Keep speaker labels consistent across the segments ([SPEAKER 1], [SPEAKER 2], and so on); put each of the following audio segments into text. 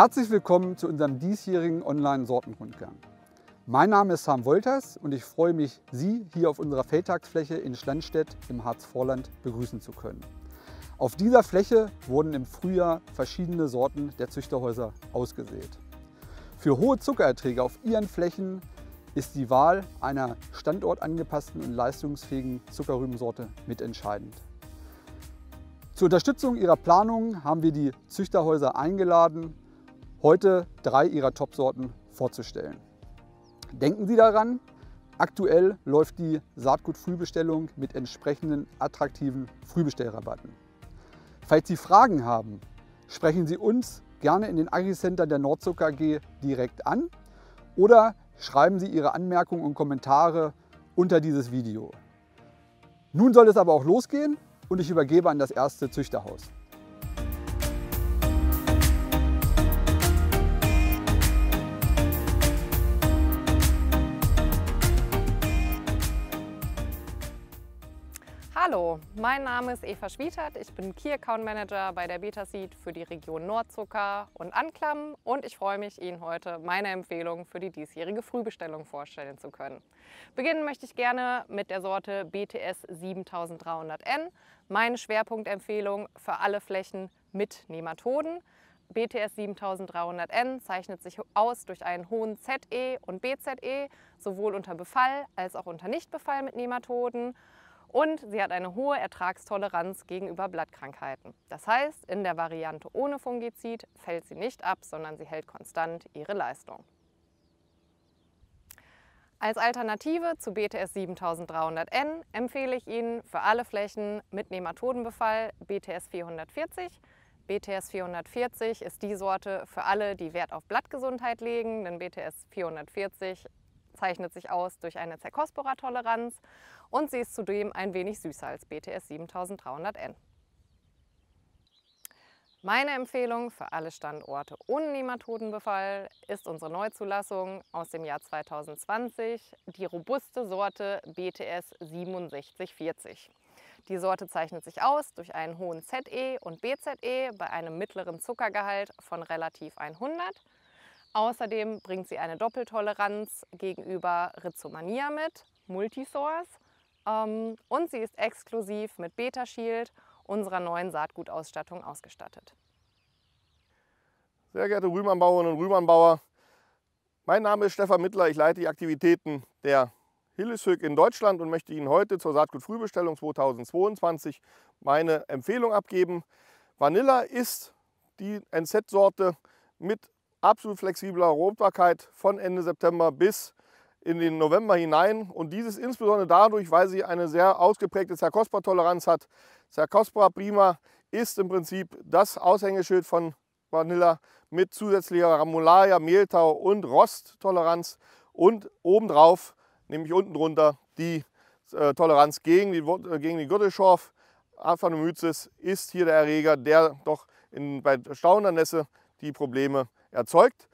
[SPEAKER 1] Herzlich willkommen zu unserem diesjährigen Online-Sortenrundgang. Mein Name ist Sam Wolters und ich freue mich, Sie hier auf unserer Feldtagsfläche in Schlandstedt im Harzvorland begrüßen zu können. Auf dieser Fläche wurden im Frühjahr verschiedene Sorten der Züchterhäuser ausgesät. Für hohe Zuckererträge auf ihren Flächen ist die Wahl einer standortangepassten und leistungsfähigen Zuckerrübensorte mitentscheidend. Zur Unterstützung ihrer Planung haben wir die Züchterhäuser eingeladen, heute drei ihrer Topsorten vorzustellen. Denken Sie daran, aktuell läuft die Saatgut-Frühbestellung mit entsprechenden attraktiven Frühbestellrabatten. Falls Sie Fragen haben, sprechen Sie uns gerne in den Agri-Center der Nordzucker AG direkt an oder schreiben Sie Ihre Anmerkungen und Kommentare unter dieses Video. Nun soll es aber auch losgehen und ich übergebe an das erste Züchterhaus.
[SPEAKER 2] Hallo, mein Name ist Eva Schwietert, ich bin Key Account Manager bei der Betaseed für die Region Nordzucker und Anklam und ich freue mich, Ihnen heute meine Empfehlung für die diesjährige Frühbestellung vorstellen zu können. Beginnen möchte ich gerne mit der Sorte BTS 7300N, meine Schwerpunktempfehlung für alle Flächen mit Nematoden. BTS 7300N zeichnet sich aus durch einen hohen ZE und BZE, sowohl unter Befall als auch unter Nichtbefall mit Nematoden und sie hat eine hohe Ertragstoleranz gegenüber Blattkrankheiten. Das heißt, in der Variante ohne Fungizid fällt sie nicht ab, sondern sie hält konstant ihre Leistung. Als Alternative zu BTS 7300N empfehle ich Ihnen für alle Flächen mit Nematodenbefall BTS 440. BTS 440 ist die Sorte für alle, die Wert auf Blattgesundheit legen, denn BTS 440 zeichnet sich aus durch eine zerkospora toleranz und sie ist zudem ein wenig süßer als BTS 7300N. Meine Empfehlung für alle Standorte ohne Nematodenbefall ist unsere Neuzulassung aus dem Jahr 2020, die robuste Sorte BTS 6740. Die Sorte zeichnet sich aus durch einen hohen ZE und BZE bei einem mittleren Zuckergehalt von relativ 100 Außerdem bringt sie eine Doppeltoleranz gegenüber Rhizomania mit, Multisource. Ähm, und sie ist exklusiv mit Beta Shield, unserer neuen Saatgutausstattung, ausgestattet.
[SPEAKER 3] Sehr geehrte Rühmanbauerinnen und Rühmanbauer, mein Name ist Stefan Mittler. Ich leite die Aktivitäten der Hilleshöck in Deutschland und möchte Ihnen heute zur Saatgutfrühbestellung 2022 meine Empfehlung abgeben. Vanilla ist die NZ-Sorte mit absolut flexibler Rotbarkeit von Ende September bis in den November hinein. Und dieses insbesondere dadurch, weil sie eine sehr ausgeprägte Cercospora-Toleranz hat. Cercospora prima ist im Prinzip das Aushängeschild von Vanilla mit zusätzlicher Ramulaya, Mehltau und Rosttoleranz und obendrauf, nämlich unten drunter, die äh, Toleranz gegen die, äh, gegen die Gürtelschorf. Aphanomyces ist hier der Erreger, der doch in, bei Staunernässe die Probleme erzeugt.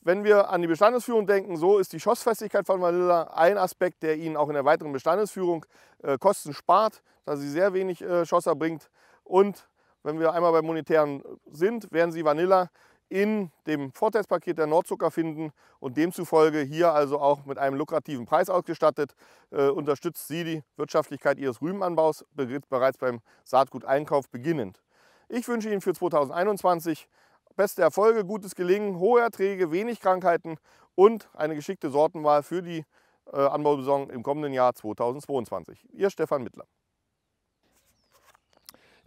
[SPEAKER 3] Wenn wir an die Bestandesführung denken, so ist die Schossfestigkeit von Vanilla ein Aspekt, der Ihnen auch in der weiteren Bestandesführung äh, Kosten spart, da sie sehr wenig äh, Schoss erbringt. Und wenn wir einmal bei monetären sind, werden Sie Vanilla in dem Vorteilspaket der Nordzucker finden und demzufolge hier also auch mit einem lukrativen Preis ausgestattet, äh, unterstützt sie die Wirtschaftlichkeit ihres Rübenanbaus bereits beim Saatguteinkauf beginnend. Ich wünsche Ihnen für 2021 beste Erfolge, gutes Gelingen, hohe Erträge, wenig Krankheiten und eine geschickte Sortenwahl für die äh, Anbausaison im kommenden Jahr 2022. Ihr Stefan Mittler.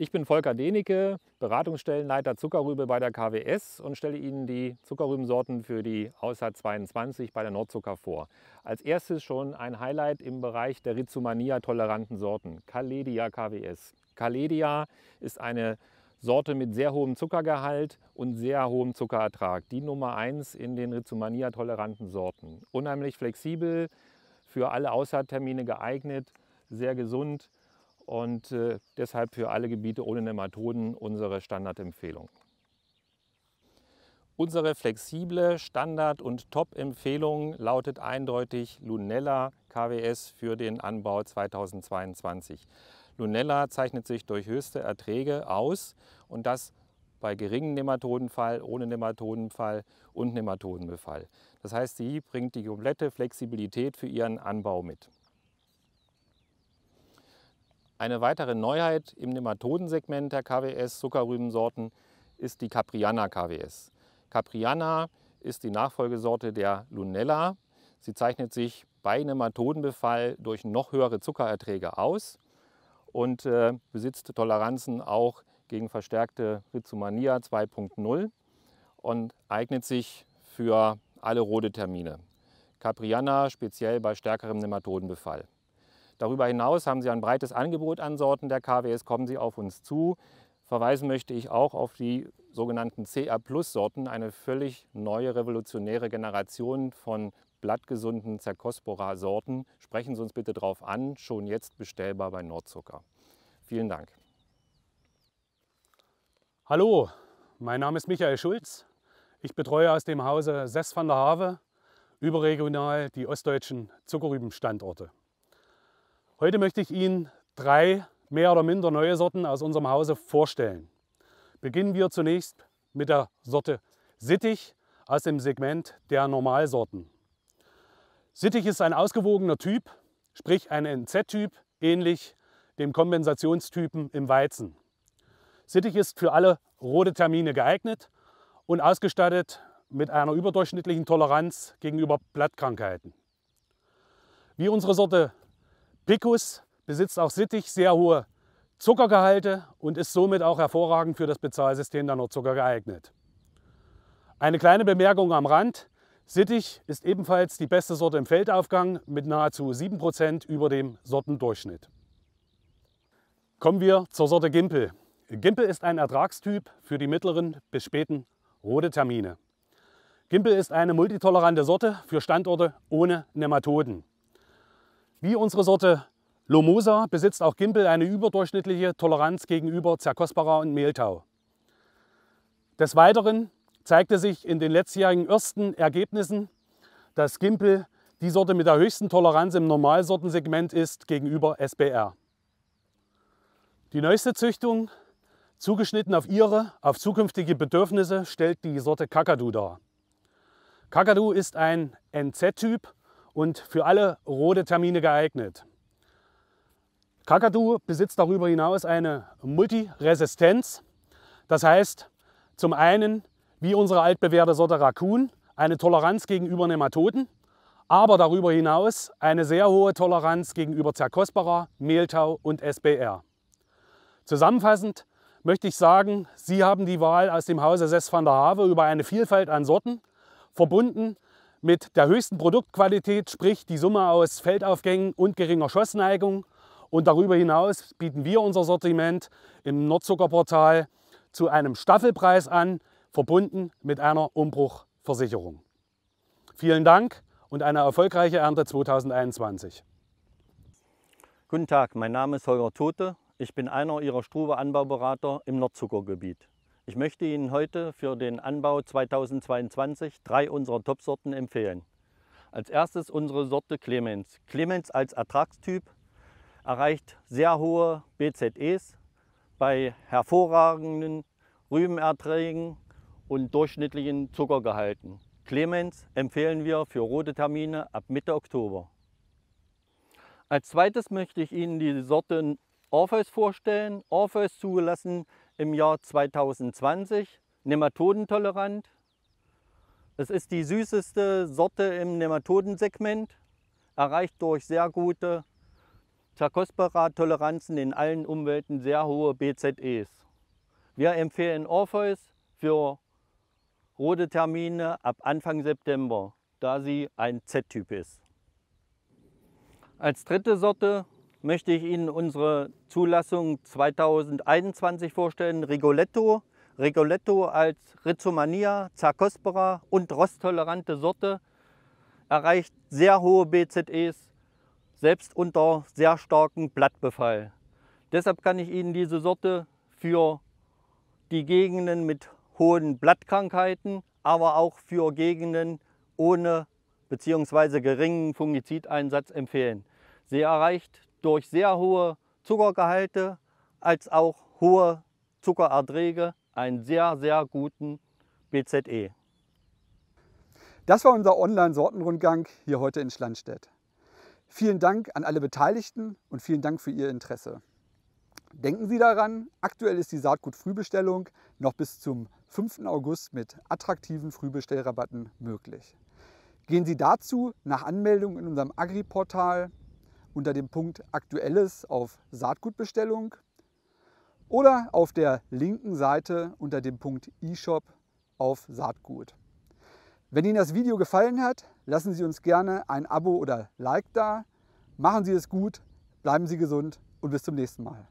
[SPEAKER 4] Ich bin Volker Denecke, Beratungsstellenleiter Zuckerrübe bei der KWS und stelle Ihnen die Zuckerrübensorten für die Hausart 22 bei der Nordzucker vor. Als erstes schon ein Highlight im Bereich der rizomania toleranten Sorten, Caledia KWS. Caledia ist eine Sorte mit sehr hohem Zuckergehalt und sehr hohem Zuckerertrag. Die Nummer 1 in den rizomania toleranten Sorten. Unheimlich flexibel, für alle Aussaattermine geeignet, sehr gesund und äh, deshalb für alle Gebiete ohne Nematoden unsere Standardempfehlung. Unsere flexible Standard- und Top-Empfehlung lautet eindeutig Lunella KWS für den Anbau 2022. Lunella zeichnet sich durch höchste Erträge aus und das bei geringem Nematodenfall, ohne Nematodenfall und Nematodenbefall. Das heißt, sie bringt die komplette Flexibilität für ihren Anbau mit. Eine weitere Neuheit im Nematodensegment der KWS Zuckerrübensorten ist die Capriana KWS. Capriana ist die Nachfolgesorte der Lunella. Sie zeichnet sich bei Nematodenbefall durch noch höhere Zuckererträge aus und äh, besitzt Toleranzen auch gegen verstärkte Rhizomania 2.0 und eignet sich für alle Rodetermine. Capriana speziell bei stärkerem Nematodenbefall. Darüber hinaus haben Sie ein breites Angebot an Sorten der KWS, kommen Sie auf uns zu verweisen möchte ich auch auf die sogenannten CA-Plus-Sorten, eine völlig neue revolutionäre Generation von blattgesunden zerkospora sorten Sprechen Sie uns bitte darauf an, schon jetzt bestellbar bei Nordzucker. Vielen Dank.
[SPEAKER 5] Hallo, mein Name ist Michael Schulz. Ich betreue aus dem Hause Sess van der Have überregional die ostdeutschen Zuckerrübenstandorte. Heute möchte ich Ihnen drei mehr oder minder neue Sorten aus unserem Hause vorstellen. Beginnen wir zunächst mit der Sorte Sittich aus dem Segment der Normalsorten. Sittich ist ein ausgewogener Typ, sprich ein NZ-Typ, ähnlich dem Kompensationstypen im Weizen. Sittich ist für alle rote Termine geeignet und ausgestattet mit einer überdurchschnittlichen Toleranz gegenüber Blattkrankheiten. Wie unsere Sorte Picus besitzt auch sittig sehr hohe Zuckergehalte und ist somit auch hervorragend für das Bezahlsystem der Nordzucker geeignet. Eine kleine Bemerkung am Rand. Sittig ist ebenfalls die beste Sorte im Feldaufgang mit nahezu 7% über dem Sortendurchschnitt. Kommen wir zur Sorte Gimpel. Gimpel ist ein Ertragstyp für die mittleren bis späten rote Termine. Gimpel ist eine multitolerante Sorte für Standorte ohne Nematoden. Wie unsere Sorte Lomosa besitzt auch Gimpel eine überdurchschnittliche Toleranz gegenüber Zerkospara und Mehltau. Des Weiteren zeigte sich in den letztjährigen ersten Ergebnissen, dass Gimpel die Sorte mit der höchsten Toleranz im Normalsortensegment ist gegenüber SBR. Die neueste Züchtung, zugeschnitten auf ihre, auf zukünftige Bedürfnisse, stellt die Sorte Kakadu dar. Kakadu ist ein NZ-Typ und für alle rote Termine geeignet. Kakadu besitzt darüber hinaus eine Multiresistenz. Das heißt, zum einen, wie unsere altbewährte Sorte Raccoon, eine Toleranz gegenüber Nematoden, aber darüber hinaus eine sehr hohe Toleranz gegenüber Zerkospora, Mehltau und SBR. Zusammenfassend möchte ich sagen, Sie haben die Wahl aus dem Hause Sess van der Have über eine Vielfalt an Sorten, verbunden mit der höchsten Produktqualität, sprich die Summe aus Feldaufgängen und geringer Schossneigung, und darüber hinaus bieten wir unser Sortiment im Nordzuckerportal zu einem Staffelpreis an, verbunden mit einer Umbruchversicherung. Vielen Dank und eine erfolgreiche Ernte 2021. Guten Tag, mein Name ist Holger Tote. Ich bin einer
[SPEAKER 6] Ihrer Struve-Anbauberater im Nordzuckergebiet. Ich möchte Ihnen heute für den Anbau 2022 drei unserer Topsorten empfehlen. Als erstes unsere Sorte Clemens. Clemens als Ertragstyp erreicht sehr hohe BZEs bei hervorragenden Rübenerträgen und durchschnittlichen Zuckergehalten. Clemens empfehlen wir für rote Termine ab Mitte Oktober. Als zweites möchte ich Ihnen die Sorte Orpheus vorstellen. Orpheus zugelassen im Jahr 2020, nematodentolerant. Es ist die süßeste Sorte im Nematodensegment, erreicht durch sehr gute Cercospora-Toleranzen in allen Umwelten sehr hohe BZEs. Wir empfehlen Orpheus für rote Termine ab Anfang September, da sie ein Z-Typ ist. Als dritte Sorte möchte ich Ihnen unsere Zulassung 2021 vorstellen, Rigoletto. Rigoletto als Rhizomania, Cercospora und rosttolerante Sorte erreicht sehr hohe BZEs selbst unter sehr starkem Blattbefall. Deshalb kann ich Ihnen diese Sorte für die Gegenden mit hohen Blattkrankheiten, aber auch für Gegenden ohne bzw. geringen Fungizideinsatz empfehlen. Sie erreicht durch sehr hohe Zuckergehalte als auch hohe Zuckererträge einen sehr, sehr guten BZE.
[SPEAKER 1] Das war unser Online-Sortenrundgang hier heute in Schlandstedt. Vielen Dank an alle Beteiligten und vielen Dank für Ihr Interesse. Denken Sie daran, aktuell ist die Saatgut-Frühbestellung noch bis zum 5. August mit attraktiven Frühbestellrabatten möglich. Gehen Sie dazu nach Anmeldung in unserem Agri-Portal unter dem Punkt Aktuelles auf Saatgutbestellung oder auf der linken Seite unter dem Punkt E-Shop auf Saatgut. Wenn Ihnen das Video gefallen hat, lassen Sie uns gerne ein Abo oder Like da. Machen Sie es gut, bleiben Sie gesund und bis zum nächsten Mal.